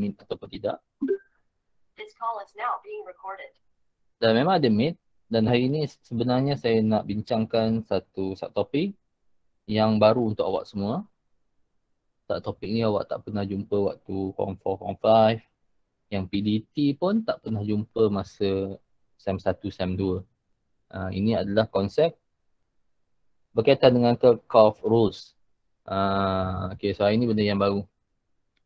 meet ataupun tidak. This call is now being recorded. Dan memang ada meet dan hari ini sebenarnya saya nak bincangkan satu sub topik yang baru untuk awak semua. Sub topik ni awak tak pernah jumpa waktu form 4, form 5. Yang PDT pun tak pernah jumpa masa sem 1, sem 2. Uh, ah, ini adalah konsep berkaitan dengan cutoff rules. Uh, okay, so hari ini benda yang baru.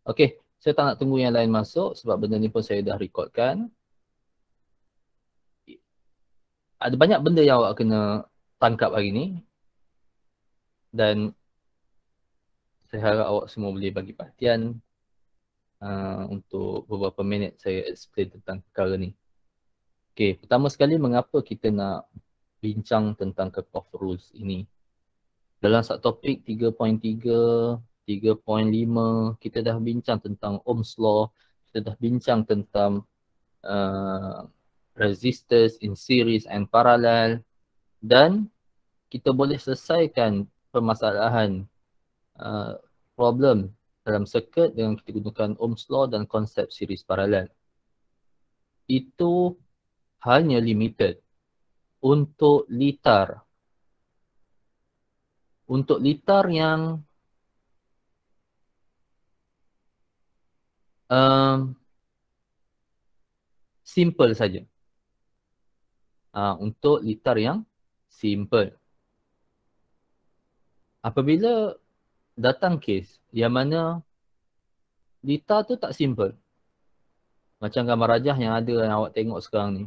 Okay, saya tak nak tunggu yang lain masuk sebab benda ni pun saya dah rekodkan. Ada banyak benda yang awak kena tangkap hari ni. Dan saya harap awak semua boleh bagi perhatian uh, untuk beberapa minit saya explain tentang perkara ni. Okay, pertama sekali mengapa kita nak bincang tentang cut-off rules ini. Dalam subtopik 3.5 kita dah bincang tentang Ohm's law kita dah bincang tentang uh, resistors in series and parallel dan kita boleh selesaikan permasalahan uh, problem dalam circuit dengan kita gunakan Ohm's law dan konsep series parallel itu hanya limited untuk litar untuk litar yang um, simple saja. Uh, untuk litar yang simple. Apabila datang kes yang mana litar tu tak simple. Macam gambar rajah yang ada yang awak tengok sekarang ni.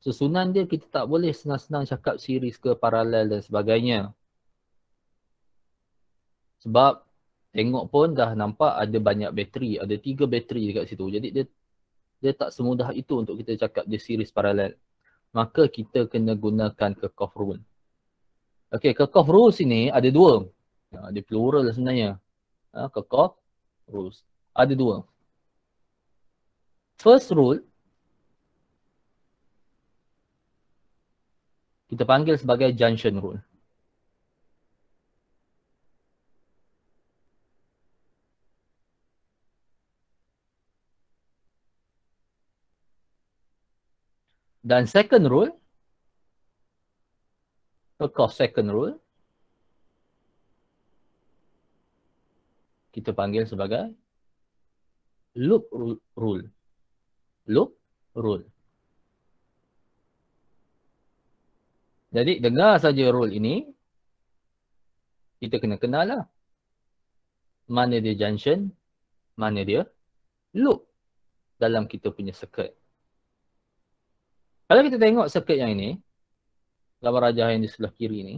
Susunan dia kita tak boleh senang-senang cakap series ke paralel dan sebagainya. Sebab tengok pun dah nampak ada banyak bateri ada tiga bateri dekat situ jadi dia dia tak semudah itu untuk kita cakap dia series paralel maka kita kena gunakan kekof rule okey kekof rule sini ada dua ada ha, plural sebenarnya ha, kekof rules ada dua first rule kita panggil sebagai junction rule Dan second rule, so-called second rule, kita panggil sebagai loop rule. Loop rule. Jadi dengar saja rule ini, kita kena kenal lah. Mana dia junction, mana dia loop dalam kita punya circuit. Kalau kita tengok circuit yang ini, gambar rajah yang di sebelah kiri ini,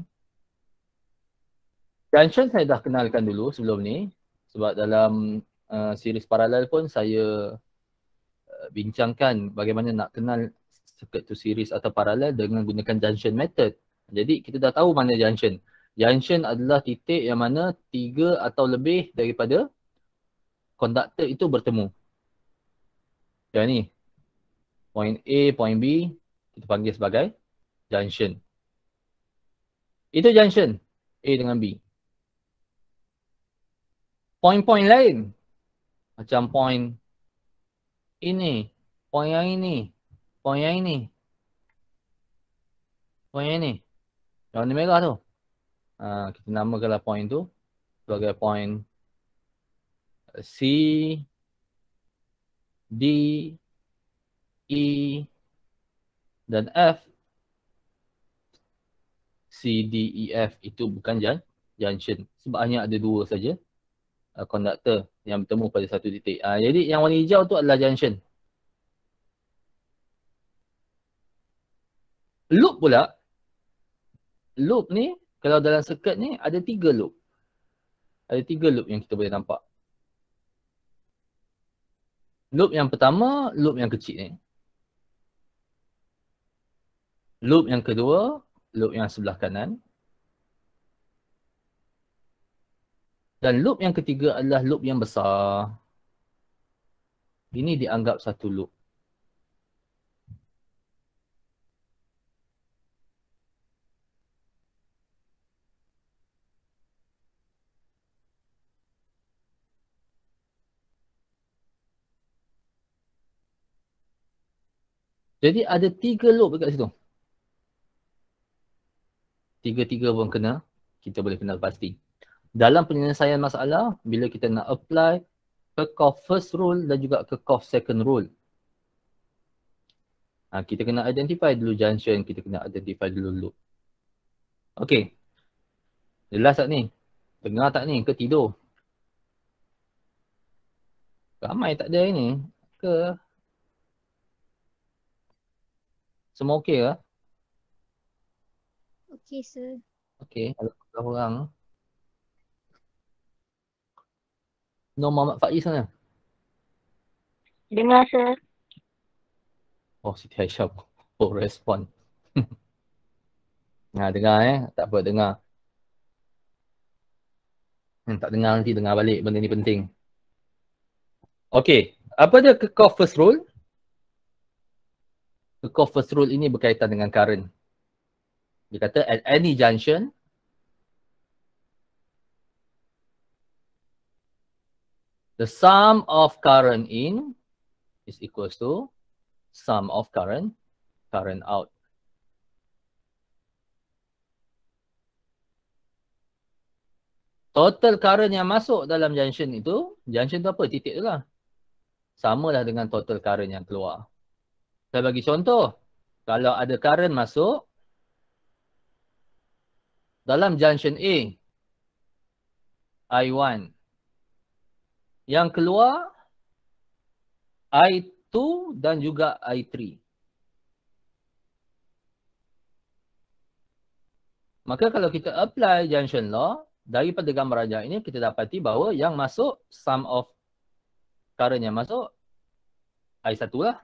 junction saya dah kenalkan dulu sebelum ni sebab dalam uh, series paralel pun saya uh, bincangkan bagaimana nak kenal circuit to series atau paralel dengan gunakan junction method. Jadi kita dah tahu mana junction. Junction adalah titik yang mana tiga atau lebih daripada konduktor itu bertemu. Yang ni, point A, point B kita panggil sebagai junction. Itu junction A dengan B. Point-point lain macam point ini, point yang ini, point yang ini, point yang ini. Yang warna merah tu. Ha, kita namakanlah point tu sebagai point C, D, E dan F C, D, E, F itu bukan jan junction sebab hanya ada dua saja uh, yang bertemu pada satu titik uh, jadi yang warna hijau tu adalah junction loop pula loop ni kalau dalam circuit ni ada tiga loop ada tiga loop yang kita boleh nampak loop yang pertama loop yang kecil ni loop yang kedua, loop yang sebelah kanan. Dan loop yang ketiga adalah loop yang besar. Ini dianggap satu loop. Jadi ada tiga loop dekat situ tiga-tiga pun kena, kita boleh kenal pasti. Dalam penyelesaian masalah, bila kita nak apply ke Kirchhoff first rule dan juga ke Kirchhoff second rule. Ha, kita kena identify dulu junction, kita kena identify dulu loop. Okay. Jelas tak ni? Dengar tak ni ke tidur? Ramai tak ada ini ke? Semua okey lah. Okay, sir. Okay, ada orang. Nur Muhammad Faiz sana. Dengar, sir. Oh, Siti Aisyah Oh, respon. nah, dengar eh. Tak apa, dengar. Hmm, tak dengar nanti dengar balik benda ni penting. Okay, apa dia kekau first rule? Kekau first rule ini berkaitan dengan current. Dia kata at any junction the sum of current in is equals to sum of current current out. Total current yang masuk dalam junction itu, junction tu apa? Titik tu lah. Samalah dengan total current yang keluar. Saya bagi contoh. Kalau ada current masuk, dalam junction A I1 yang keluar I2 dan juga I3 maka kalau kita apply junction law daripada gambar rajah ini kita dapati bahawa yang masuk sum of current yang masuk I1 lah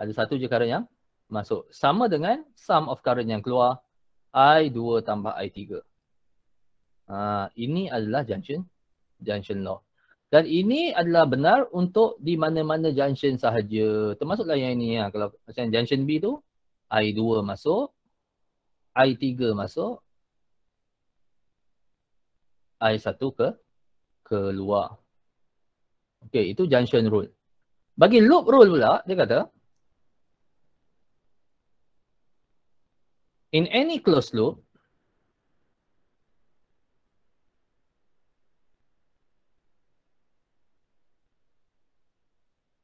ada satu je current yang masuk sama dengan sum of current yang keluar I2 tambah I3. Uh, ha, ini adalah junction junction law. Dan ini adalah benar untuk di mana-mana junction sahaja. Termasuklah yang ini. Ya. Kalau macam junction B tu, I2 masuk, I3 masuk, I1 ke keluar. Okay, itu junction rule. Bagi loop rule pula, dia kata, in any closed loop,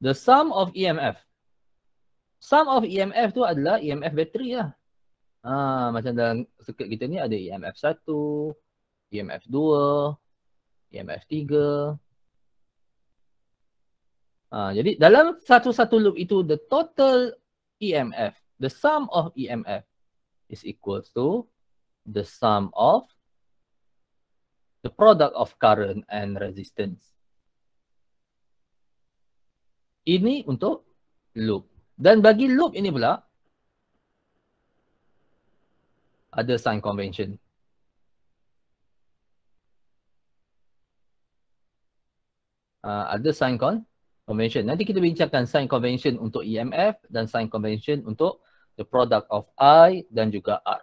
the sum of EMF, sum of EMF tu adalah EMF bateri lah. Ha, macam dalam circuit kita ni ada EMF 1, EMF 2, EMF 3. Ha, jadi dalam satu-satu loop itu, the total EMF, the sum of EMF is equal to the sum of the product of current and resistance. Ini untuk loop. Dan bagi loop ini pula, ada sign convention. Uh, ada sign con convention. Nanti kita bincangkan sign convention untuk EMF dan sign convention untuk the product of I dan juga R.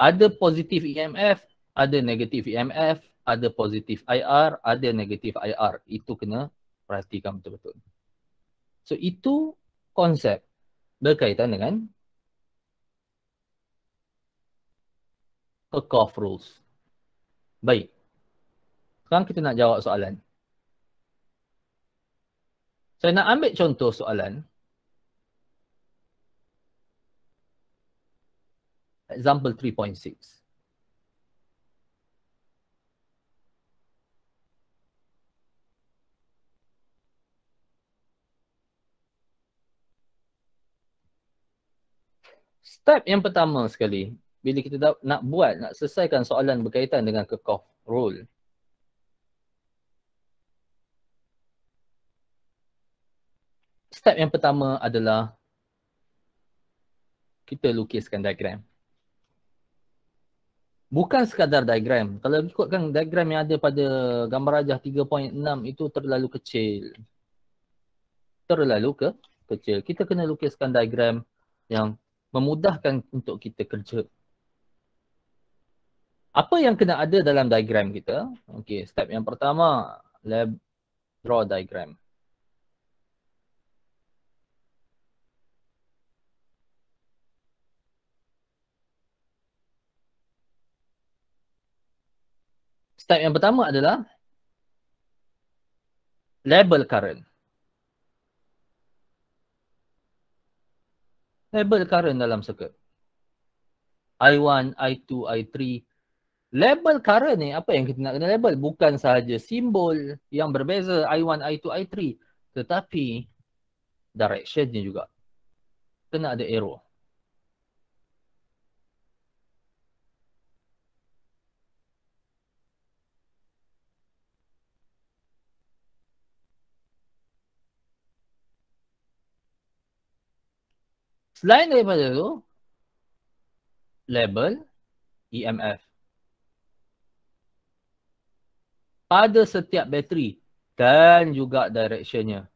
Ada positif EMF, ada negatif EMF, ada positif IR, ada negatif IR. Itu kena perhatikan betul-betul. So itu konsep berkaitan dengan Kirchhoff rules. Baik. Sekarang kita nak jawab soalan. Saya nak ambil contoh soalan. Example 3.6. Step yang pertama sekali, bila kita nak buat, nak selesaikan soalan berkaitan dengan kekauf rule, step yang pertama adalah kita lukiskan diagram. Bukan sekadar diagram. Kalau ikutkan diagram yang ada pada gambar rajah 3.6 itu terlalu kecil. Terlalu ke kecil. Kita kena lukiskan diagram yang memudahkan untuk kita kerja. Apa yang kena ada dalam diagram kita? Okey, step yang pertama, lab draw diagram. step yang pertama adalah label current. Label current dalam circuit. I1, I2, I3. Label current ni apa yang kita nak kena label? Bukan sahaja simbol yang berbeza I1, I2, I3. Tetapi directionnya juga. Kena ada arrow. Selain daripada tu, label EMF pada setiap bateri dan juga directionnya.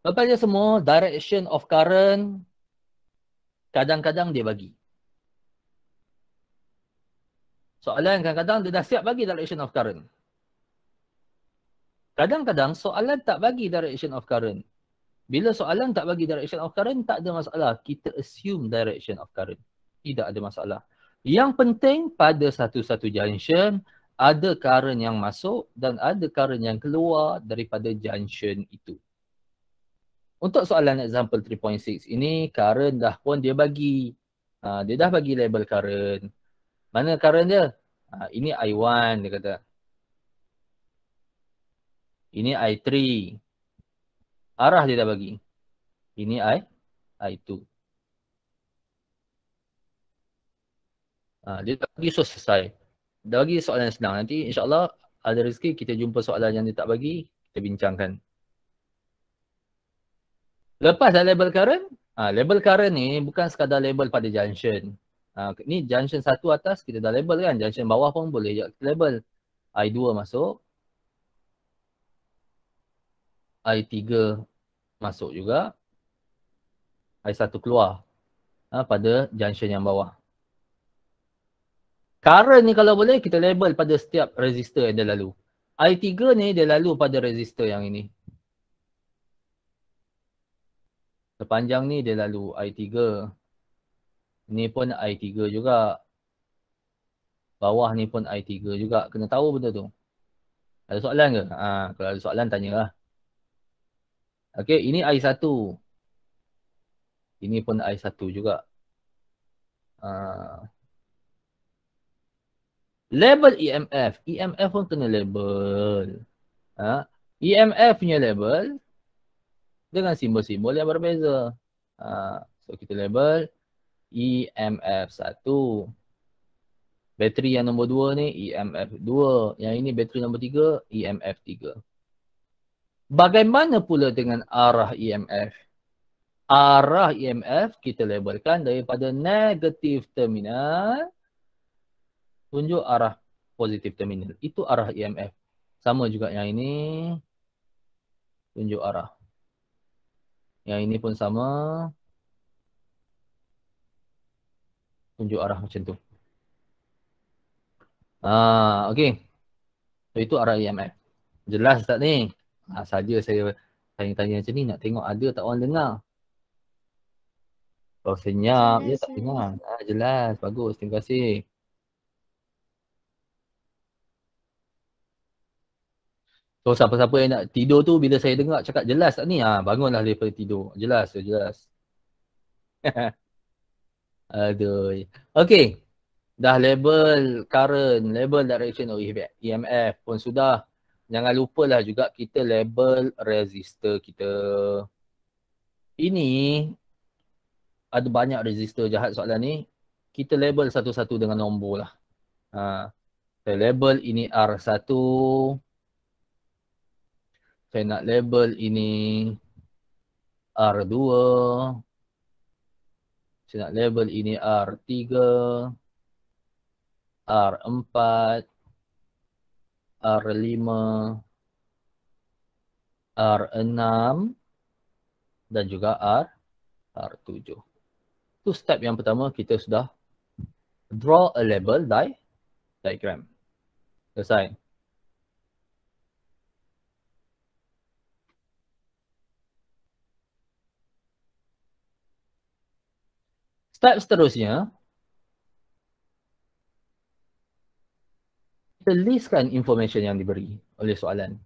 bapaknya semua, direction of current kadang-kadang dia bagi. Soalan kadang-kadang dia dah siap bagi direction of current. Kadang-kadang soalan tak bagi direction of current. Bila soalan tak bagi direction of current, tak ada masalah. Kita assume direction of current. Tidak ada masalah. Yang penting pada satu-satu junction, ada current yang masuk dan ada current yang keluar daripada junction itu. Untuk soalan example 3.6 ini, current dah pun dia bagi. Ha, dia dah bagi label current. Mana current dia? Ha, ini I1 dia kata. Ini I3 arah dia dah bagi. Ini I, I2. Ha, ah, dia tak bagi so selesai. Dah bagi soalan yang senang. Nanti insyaAllah ada rezeki kita jumpa soalan yang dia tak bagi, kita bincangkan. Lepas dah label current, ha, label current ni bukan sekadar label pada junction. Ha, ni junction satu atas kita dah label kan, junction bawah pun boleh label. I2 masuk. I3 masuk juga i satu keluar ha, pada junction yang bawah. Current ni kalau boleh kita label pada setiap resistor yang dia lalu. I3 ni dia lalu pada resistor yang ini. Sepanjang ni dia lalu I3. Ni pun I3 juga. Bawah ni pun I3 juga. Kena tahu benda tu. Ada soalan ke? Ha, kalau ada soalan tanyalah. Okey, ini air satu. Ini pun air satu juga. Uh, label EMF. EMF pun kena label. Uh, ha? EMF punya label dengan simbol-simbol yang berbeza. Uh, so, kita label EMF satu. Bateri yang nombor dua ni EMF dua. Yang ini bateri nombor tiga, EMF tiga. Bagaimana pula dengan arah EMF? Arah EMF kita labelkan daripada negatif terminal tunjuk arah positif terminal. Itu arah EMF. Sama juga yang ini tunjuk arah. Yang ini pun sama tunjuk arah macam tu. Ah, okey. So, itu arah EMF. Jelas tak ni? ha, saja saya tanya-tanya macam ni nak tengok ada tak orang dengar Kalau oh, senyap dia ya, tak dengar ha, jelas bagus terima kasih So siapa-siapa yang nak tidur tu bila saya dengar cakap jelas tak ni ha, bangunlah daripada tidur jelas eh, jelas Aduh. Okay. Dah label current, label direction OEMF e pun sudah jangan lupa lah juga kita label resistor kita. Ini ada banyak resistor jahat soalan ni. Kita label satu-satu dengan nombor lah. Ha, saya label ini R1. Saya nak label ini R2. Saya nak label ini R3. R4. R5 R6 dan juga R R7 Itu step yang pertama kita sudah draw a label di diagram selesai Step seterusnya kita listkan information yang diberi oleh soalan.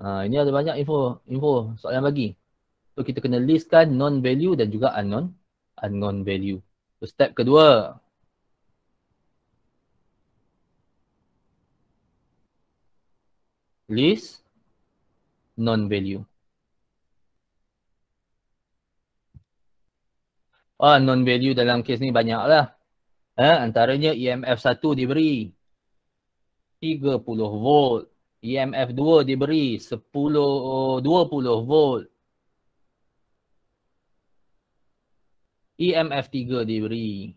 Uh, ini ada banyak info info soalan bagi. So kita kena listkan non value dan juga unknown unknown value. So step kedua. List non value. Ah non value dalam kes ni banyaklah. Eh, antaranya EMF 1 diberi. 30 volt. EMF 2 diberi 10 20 volt. EMF 3 diberi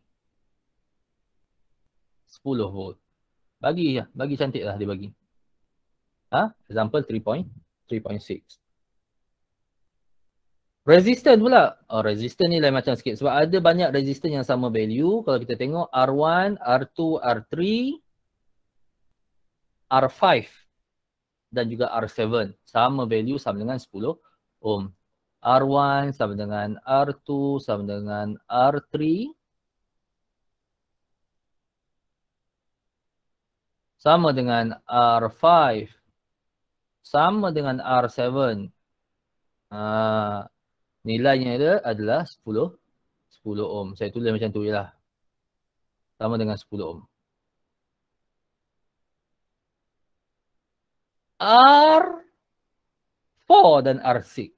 10 volt. Bagi ya, bagi cantiklah dia bagi. Ha? Example 3 point 3.6. Resistor pula. Oh, resistor ni lain macam sikit. Sebab ada banyak resistor yang sama value. Kalau kita tengok R1, R2, R3. R5 dan juga R7 sama value sama dengan 10 ohm. R1 sama dengan R2 sama dengan R3. Sama dengan R5. Sama dengan R7. Uh, ah, nilainya dia adalah 10 10 ohm. Saya tulis macam tu je lah. Sama dengan 10 ohm. R4 dan R6.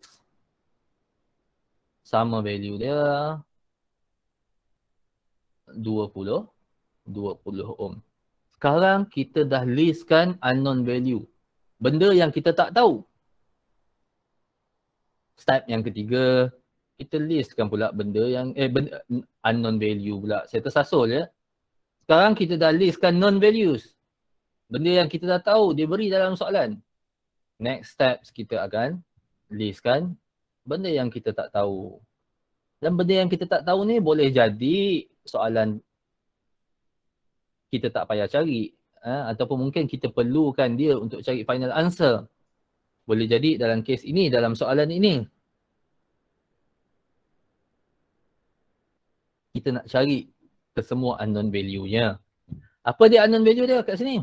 Sama value dia. 20. 20 ohm. Sekarang kita dah listkan unknown value. Benda yang kita tak tahu. Step yang ketiga. Kita listkan pula benda yang, eh benda, unknown value pula. Saya tersasul ya. Sekarang kita dah listkan non values benda yang kita dah tahu dia beri dalam soalan next steps kita akan listkan benda yang kita tak tahu dan benda yang kita tak tahu ni boleh jadi soalan kita tak payah cari ha? ataupun mungkin kita perlukan dia untuk cari final answer boleh jadi dalam kes ini dalam soalan ini kita nak cari kesemua unknown value-nya. Apa dia unknown value dia kat sini?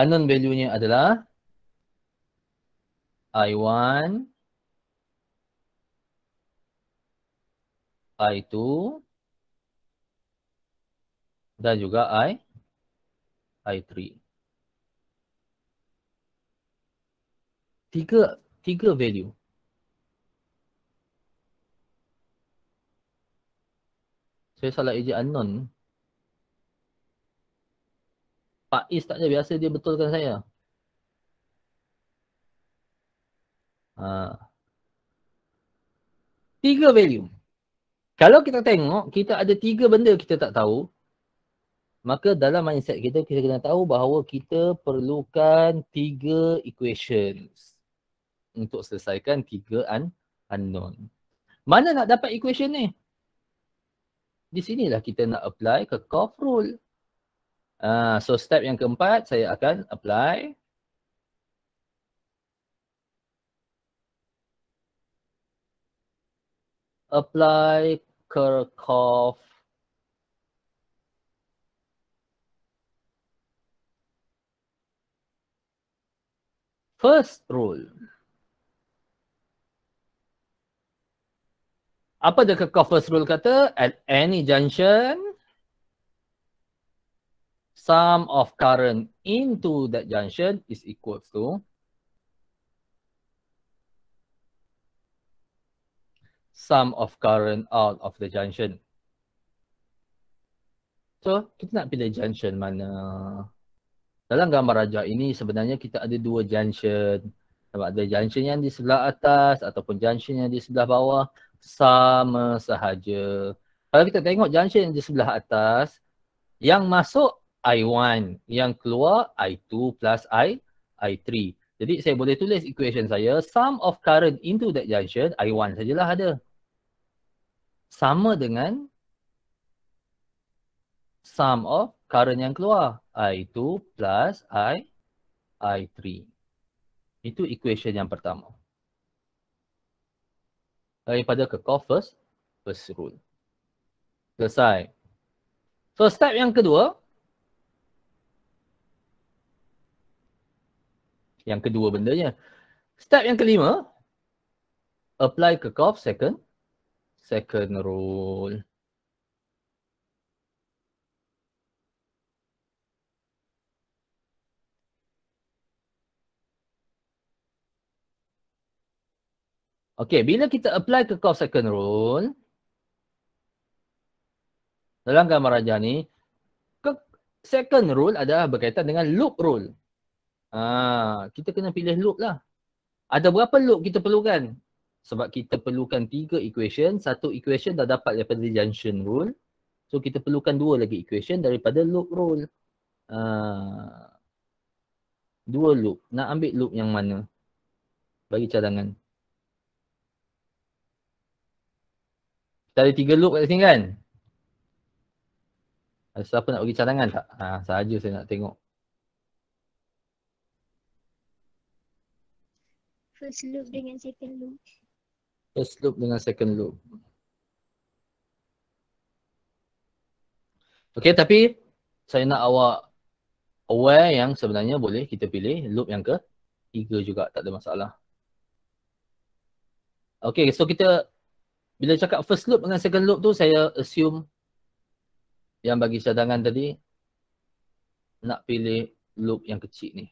unknown value-nya adalah I1 I2 dan juga I I3 tiga tiga value saya salah eja unknown Pak Is tak biasa dia betulkan saya. Ha. Tiga value. Kalau kita tengok, kita ada tiga benda kita tak tahu. Maka dalam mindset kita, kita kena tahu bahawa kita perlukan tiga equations. Untuk selesaikan tiga un unknown. Mana nak dapat equation ni? Di sinilah kita nak apply ke Kauf rule. Ah, so step yang keempat saya akan apply apply Kirchhoff first rule apa dia Kirchhoff first rule kata at any junction sum of current into that junction is equal to sum of current out of the junction. So, kita nak pilih junction mana? Dalam gambar rajah ini sebenarnya kita ada dua junction. Sebab ada junction yang di sebelah atas ataupun junction yang di sebelah bawah sama sahaja. Kalau kita tengok junction yang di sebelah atas, yang masuk I1 yang keluar I2 plus I, I3. Jadi saya boleh tulis equation saya sum of current into that junction I1 sajalah ada. Sama dengan sum of current yang keluar I2 plus I, I3. Itu equation yang pertama. Daripada kekau first, first rule. Selesai. So step yang kedua, Yang kedua bendanya. Step yang kelima, apply ke cough second, second rule. Okay, bila kita apply ke cough second rule, dalam gambar rajah ni, second rule adalah berkaitan dengan loop rule. Ha, kita kena pilih loop lah. Ada berapa loop kita perlukan? Sebab kita perlukan tiga equation. Satu equation dah dapat daripada junction rule. So kita perlukan dua lagi equation daripada loop rule. Uh, dua loop. Nak ambil loop yang mana? Bagi cadangan. Kita ada tiga loop kat sini kan? Ada siapa nak bagi cadangan tak? Ha, sahaja saya nak tengok. first loop dengan second loop. First loop dengan second loop. Okay tapi saya nak awak aware yang sebenarnya boleh kita pilih loop yang ke tiga juga tak ada masalah. Okay so kita bila cakap first loop dengan second loop tu saya assume yang bagi cadangan tadi nak pilih loop yang kecil ni.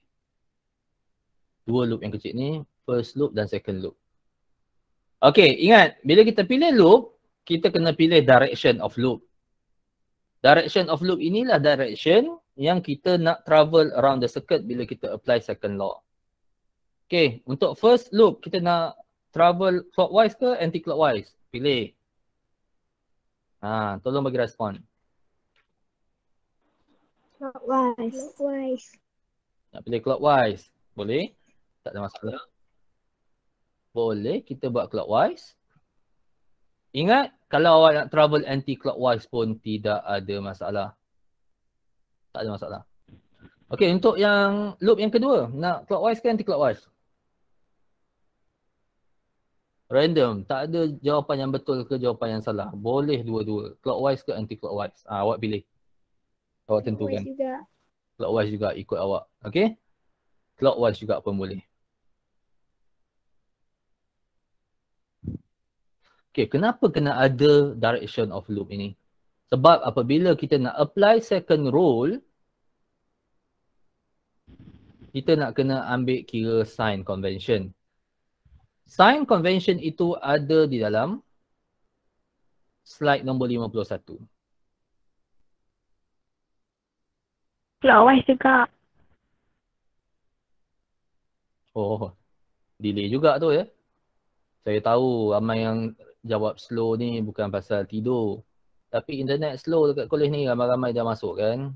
Dua loop yang kecil ni first loop dan second loop. Okay, ingat bila kita pilih loop, kita kena pilih direction of loop. Direction of loop inilah direction yang kita nak travel around the circuit bila kita apply second law. Okay, untuk first loop kita nak travel clockwise ke anti-clockwise? Pilih. Ha, tolong bagi respon. Clockwise. Nak pilih clockwise. Boleh? Tak ada masalah boleh kita buat clockwise ingat kalau awak nak travel anti clockwise pun tidak ada masalah tak ada masalah okay untuk yang loop yang kedua nak clockwise ke anti clockwise random tak ada jawapan yang betul ke jawapan yang salah boleh dua-dua clockwise ke anti clockwise ah, awak pilih awak tentukan clockwise juga clockwise juga ikut awak okay clockwise juga pun boleh Okay, kenapa kena ada direction of loop ini? Sebab apabila kita nak apply second rule, kita nak kena ambil kira sign convention. Sign convention itu ada di dalam slide nombor 51. Lawas juga. Oh, delay juga tu ya. Saya tahu ramai yang jawab slow ni bukan pasal tidur. Tapi internet slow dekat kolej ni ramai-ramai dah masuk kan.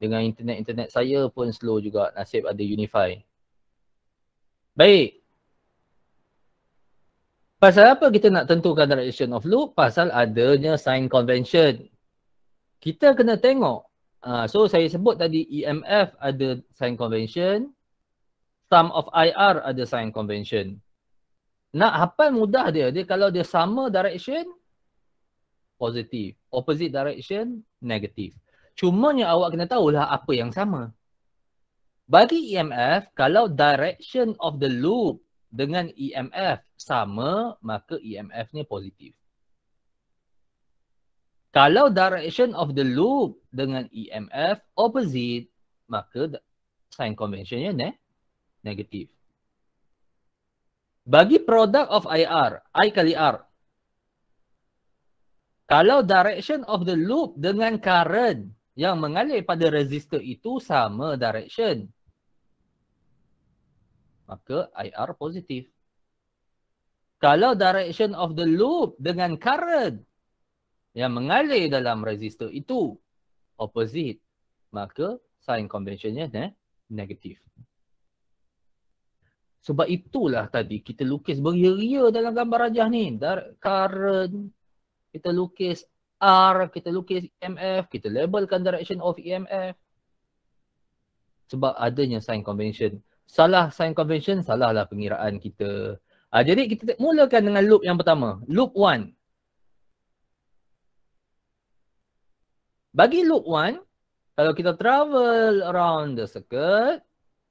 Dengan internet-internet saya pun slow juga nasib ada unify. Baik. Pasal apa kita nak tentukan direction of loop? Pasal adanya sign convention. Kita kena tengok. Uh, so saya sebut tadi EMF ada sign convention. Sum of IR ada sign convention nak hafal mudah dia dia kalau dia sama direction positif opposite direction negatif yang awak kena tahulah apa yang sama bagi EMF kalau direction of the loop dengan EMF sama maka EMF ni positif kalau direction of the loop dengan EMF opposite maka sign conventionnya ni negatif bagi product of IR, I kali R. Kalau direction of the loop dengan current yang mengalir pada resistor itu sama direction. Maka IR positif. Kalau direction of the loop dengan current yang mengalir dalam resistor itu opposite. Maka sign conventionnya negatif. Sebab itulah tadi kita lukis beria-ria dalam gambar rajah ni. dar Current, kita lukis R, kita lukis EMF, kita labelkan direction of EMF. Sebab adanya sign convention. Salah sign convention, salahlah pengiraan kita. Ha, jadi kita mulakan dengan loop yang pertama. Loop 1. Bagi loop 1, kalau kita travel around the circuit,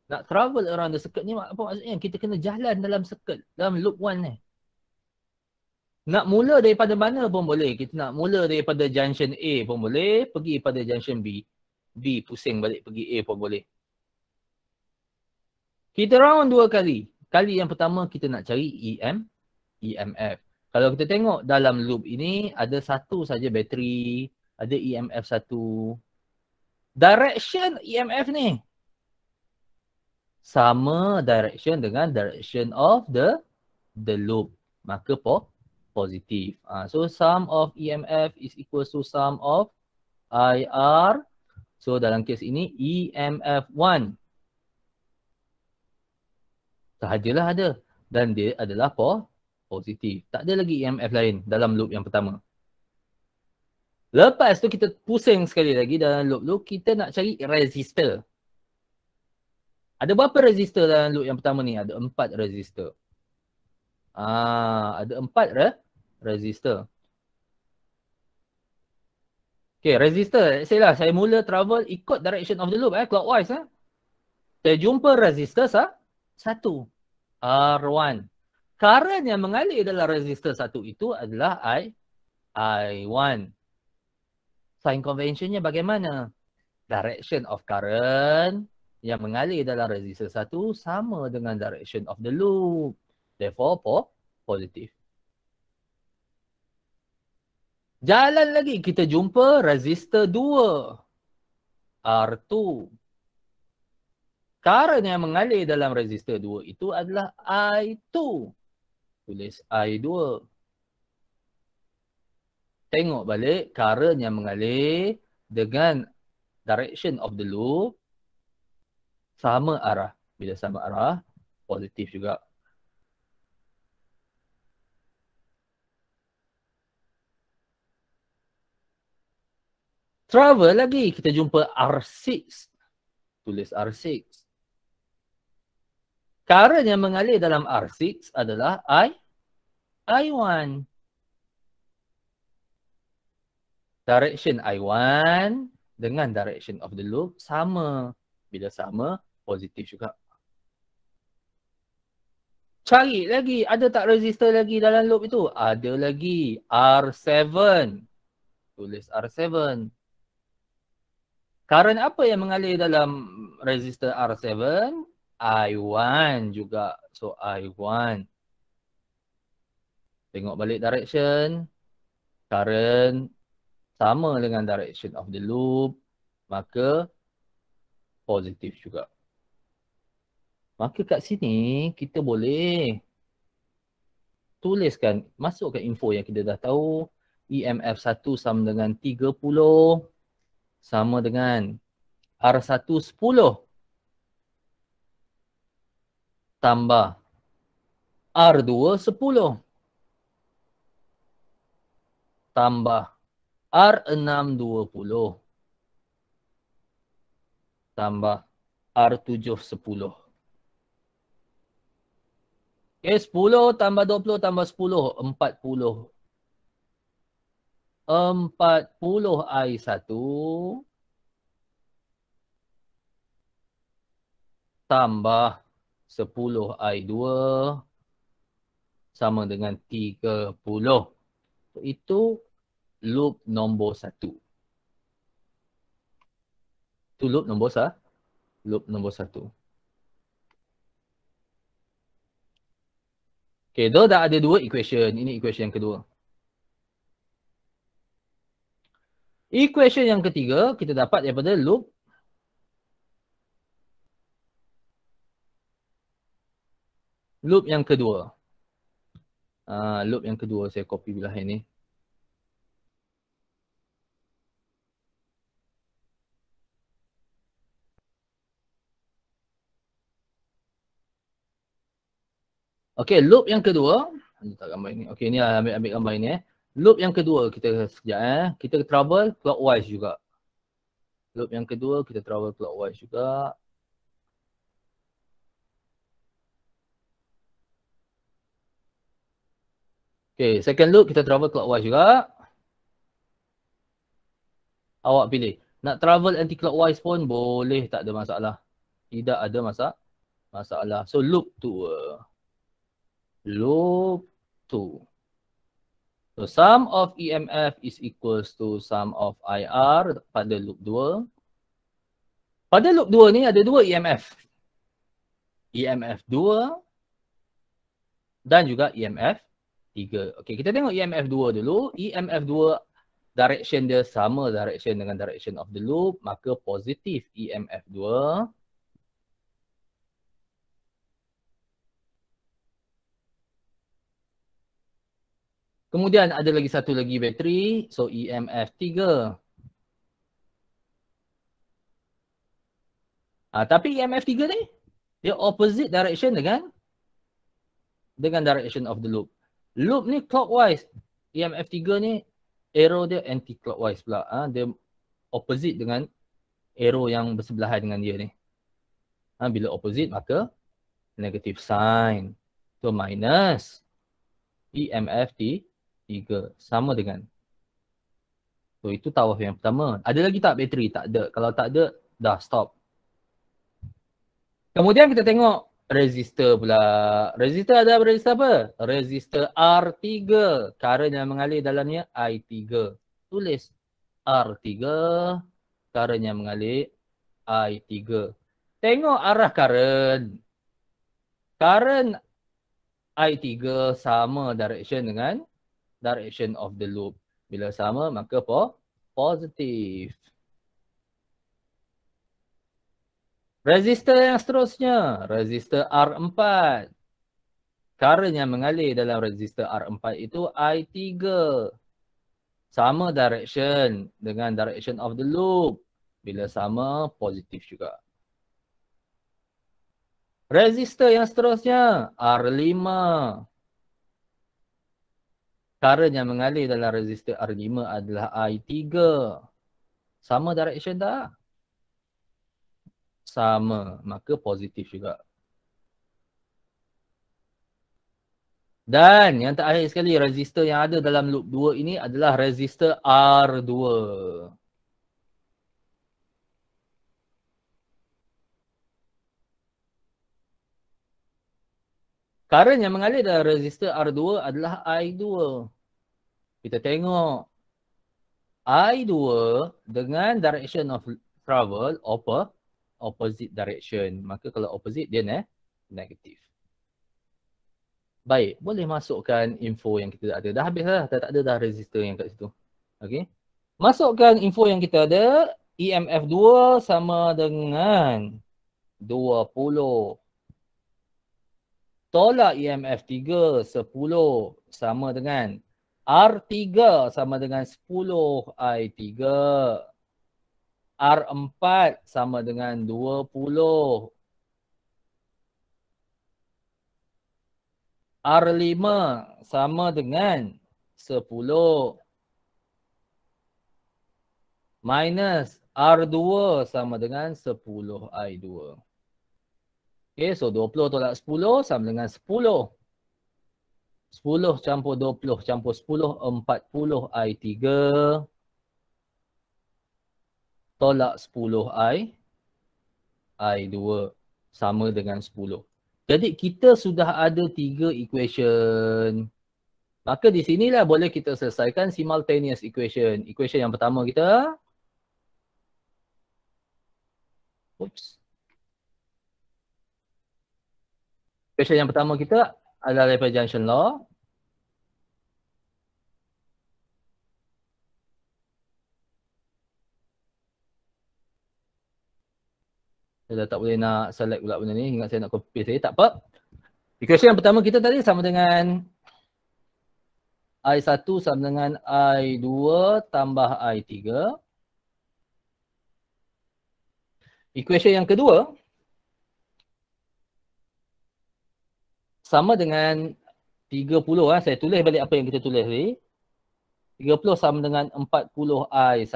nak travel around the circuit ni apa maksudnya kita kena jalan dalam circuit dalam loop one ni nak mula daripada mana pun boleh kita nak mula daripada junction A pun boleh pergi pada junction B B pusing balik pergi A pun boleh kita round dua kali kali yang pertama kita nak cari EM EMF kalau kita tengok dalam loop ini ada satu saja bateri ada EMF satu direction EMF ni sama direction dengan direction of the the loop maka po positif uh, ah, so sum of emf is equal to sum of ir so dalam kes ini emf1 sahajalah ada dan dia adalah po positif tak ada lagi emf lain dalam loop yang pertama Lepas tu kita pusing sekali lagi dalam loop tu, kita nak cari resistor. Ada berapa resistor dalam loop yang pertama ni? Ada empat resistor. Ah, ada empat re- resistor. Okay, resistor. Say lah, saya mula travel ikut direction of the loop eh, clockwise eh. Saya jumpa resistor sa satu. R1. Current yang mengalir dalam resistor satu itu adalah I I1. Sign conventionnya bagaimana? Direction of current yang mengalir dalam resistor satu sama dengan direction of the loop. Therefore, po positive. Jalan lagi, kita jumpa resistor dua, R2. Current yang mengalir dalam resistor dua itu adalah I2. Tulis I2. Tengok balik, current yang mengalir dengan direction of the loop sama arah. Bila sama arah, positif juga. Travel lagi, kita jumpa R6. Tulis R6. Current yang mengalir dalam R6 adalah I, I1. Direction I1 dengan direction of the loop sama. Bila sama, positif juga. Cari lagi. Ada tak resistor lagi dalam loop itu? Ada lagi. R7. Tulis R7. Current apa yang mengalir dalam resistor R7? I1 juga. So I1. Tengok balik direction. Current sama dengan direction of the loop. Maka positif juga. Maka kat sini kita boleh tuliskan, masukkan info yang kita dah tahu. EMF 1 sama dengan 30 sama dengan R1 10 tambah R2 10 tambah R6 20 tambah R7 10. Okay, eh, 10 tambah 20 tambah 10, 40. 40 I1 tambah 10 I2 sama dengan 30. Itu loop nombor 1. tu loop nombor 1. Loop nombor 1. Okay, dah dah ada dua equation. Ini equation yang kedua. Equation yang ketiga kita dapat daripada loop loop yang kedua. Uh, loop yang kedua saya copy belah ini. Okey, loop yang kedua, tak gambar ini. Okey, ni ambil ambil gambar ini eh. Loop yang kedua kita sejak eh. Kita travel clockwise juga. Loop yang kedua kita travel clockwise juga. Okey, second loop kita travel clockwise juga. Awak pilih. Nak travel anti clockwise pun boleh, tak ada masalah. Tidak ada masa masalah. So loop tu eh loop 2. So sum of EMF is equals to sum of IR pada loop 2. Pada loop 2 ni ada dua EMF. EMF 2 dan juga EMF 3. Okey, kita tengok EMF 2 dulu. EMF 2 direction dia sama direction dengan direction of the loop, maka positif EMF 2 Kemudian ada lagi satu lagi bateri, so EMF 3. Ah, tapi EMF 3 ni, dia opposite direction dengan dengan direction of the loop. Loop ni clockwise, EMF 3 ni arrow dia anti-clockwise pula. Ha? Dia opposite dengan arrow yang bersebelahan dengan dia ni. Ha? Bila opposite maka negative sign. So minus EMF 3 tiga sama dengan so itu tawaf yang pertama ada lagi tak bateri tak ada kalau tak ada dah stop kemudian kita tengok resistor pula resistor ada resistor apa resistor R3 current yang mengalir dalamnya I3 tulis R3 current yang mengalir I3 tengok arah current current I3 sama direction dengan direction of the loop. Bila sama maka po positif. Resistor yang seterusnya, resistor R4. Current yang mengalir dalam resistor R4 itu I3. Sama direction dengan direction of the loop. Bila sama, positif juga. Resistor yang seterusnya, R5 current yang mengalir dalam resistor R5 adalah I3. Sama direction tak? Sama. Maka positif juga. Dan yang terakhir sekali, resistor yang ada dalam loop 2 ini adalah resistor R2. Current yang mengalir dalam resistor R2 adalah I2. Kita tengok. I2 dengan direction of travel, upper, opposite direction. Maka kalau opposite, dia negatif. Baik, boleh masukkan info yang kita ada. Dah habis lah, tak ada dah resistor yang kat situ. Okay. Masukkan info yang kita ada. EMF 2 sama dengan 20 tolak EMF 3 10 sama dengan R3 sama dengan 10 I3 R4 sama dengan 20 R5 sama dengan 10 minus R2 sama dengan 10 I2 Okay, so 20 tolak 10 sama dengan 10. 10 campur 20 campur 10, 40 I3 tolak 10 I, I2 sama dengan 10. Jadi kita sudah ada 3 equation. Maka di sinilah boleh kita selesaikan simultaneous equation. Equation yang pertama kita. Oops. Special yang pertama kita adalah daripada Junction Law. Saya dah tak boleh nak select pula benda ni. Ingat saya nak copy saya. Tak apa. Equation yang pertama kita tadi sama dengan I1 sama dengan I2 tambah I3. Equation yang kedua sama dengan 30 lah. Eh. Saya tulis balik apa yang kita tulis tadi. 30 sama dengan 40i1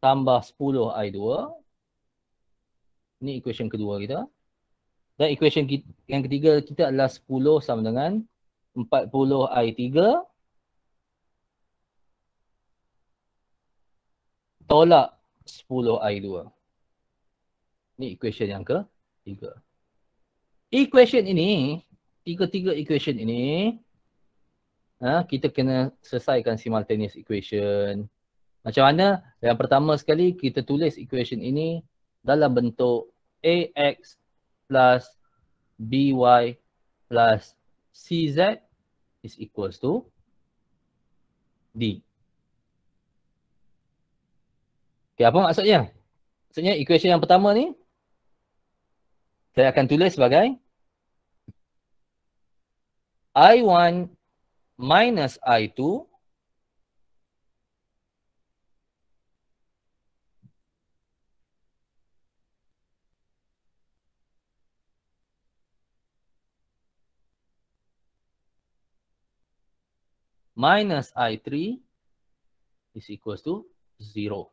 tambah 10i2. Ini equation kedua kita. Dan equation kita, yang ketiga kita adalah 10 sama dengan 40i3. Tolak 10i2. Ini equation yang ke ketiga. Equation ini tiga-tiga equation ini ha, kita kena selesaikan simultaneous equation. Macam mana? Yang pertama sekali kita tulis equation ini dalam bentuk AX plus BY plus CZ is equals to D. Okay, apa maksudnya? Maksudnya equation yang pertama ni saya akan tulis sebagai I1 minus I2 minus I3 is equals to 0.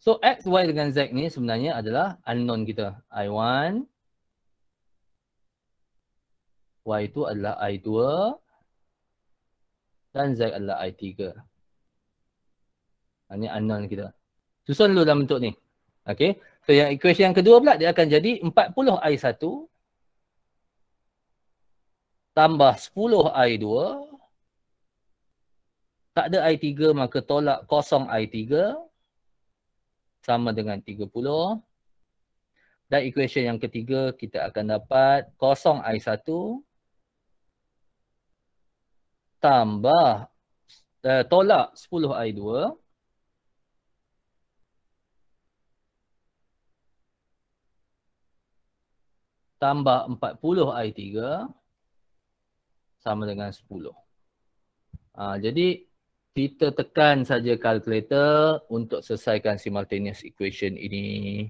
So, X, Y dengan Z ni sebenarnya adalah unknown kita. I1 Y itu adalah I2 dan Z adalah I3. Ini ha, unknown kita. Susun dulu dalam bentuk ni. Okay. So yang equation yang kedua pula dia akan jadi 40 I1 tambah 10 I2 tak ada I3 maka tolak kosong I3 sama dengan 30 dan equation yang ketiga kita akan dapat kosong I1 tambah uh, tolak 10i2 tambah 40i3 sama dengan 10. Uh, ha, jadi kita tekan saja kalkulator untuk selesaikan simultaneous equation ini.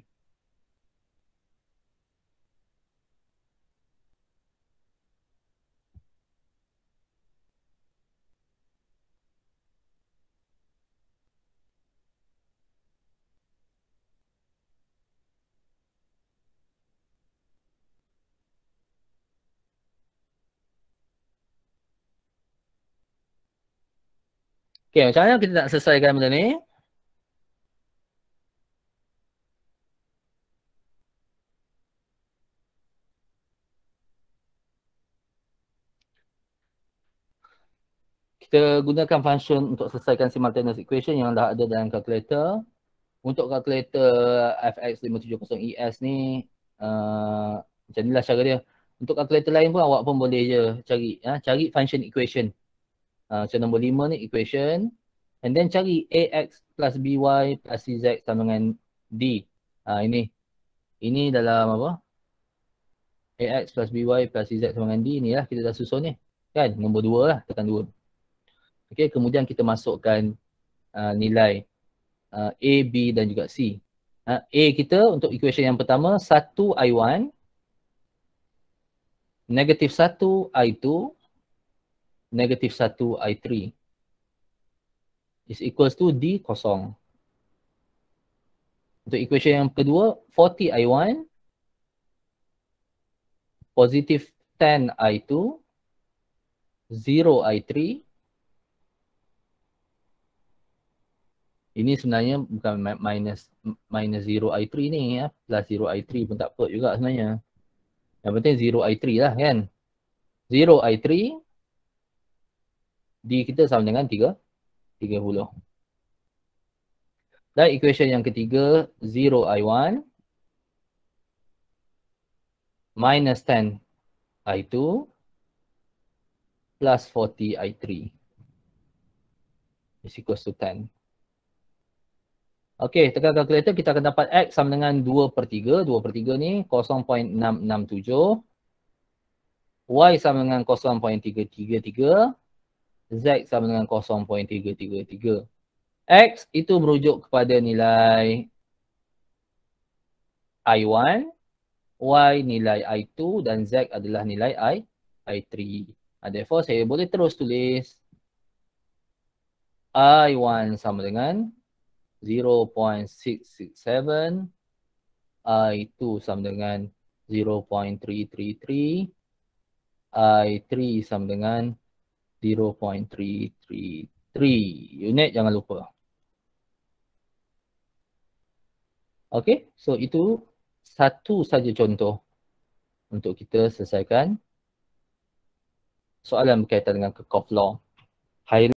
Okay, macam mana kita nak selesaikan benda ni? Kita gunakan function untuk selesaikan simultaneous equation yang dah ada dalam calculator. Untuk calculator fx570es ni, uh, macam inilah cara dia. Untuk calculator lain pun awak pun boleh je cari. Ha? Cari function equation so ah, nombor 5 ni equation and then cari AX plus BY plus CZ sama dengan D. Uh, ini. Ini dalam apa? AX plus BY plus CZ sama dengan D ni lah kita dah susun ni. Kan? Nombor dua lah tekan dua. Okay kemudian kita masukkan uh, nilai uh, A, B dan juga C. Uh, A kita untuk equation yang pertama 1 I1 negative 1 I2 negatif 1 i3 is equals to d kosong. Untuk equation yang kedua, 40 i1 positif 10 i2 0 i3 Ini sebenarnya bukan minus minus 0 i3 ni ya. Plus 0 i3 pun tak apa juga sebenarnya. Yang penting 0 i3 lah kan. 0 i3 D kita sama dengan 3, 30. Dan equation yang ketiga, 0 I1 minus 10 I2 plus 40 I3 is equals to 10. Okey, tekan kalkulator kita akan dapat X sama dengan 2 per 3. 2 per 3 ni 0.667. Y sama dengan Z sama dengan 0.333. X itu merujuk kepada nilai I1, Y nilai I2 dan Z adalah nilai I, I3. Therefore saya boleh terus tulis I1 sama dengan 0.667, I2 sama dengan 0.333, I3 sama dengan 0.333. 0.333 unit jangan lupa. Okay, so itu satu saja contoh untuk kita selesaikan soalan berkaitan dengan Kirchhoff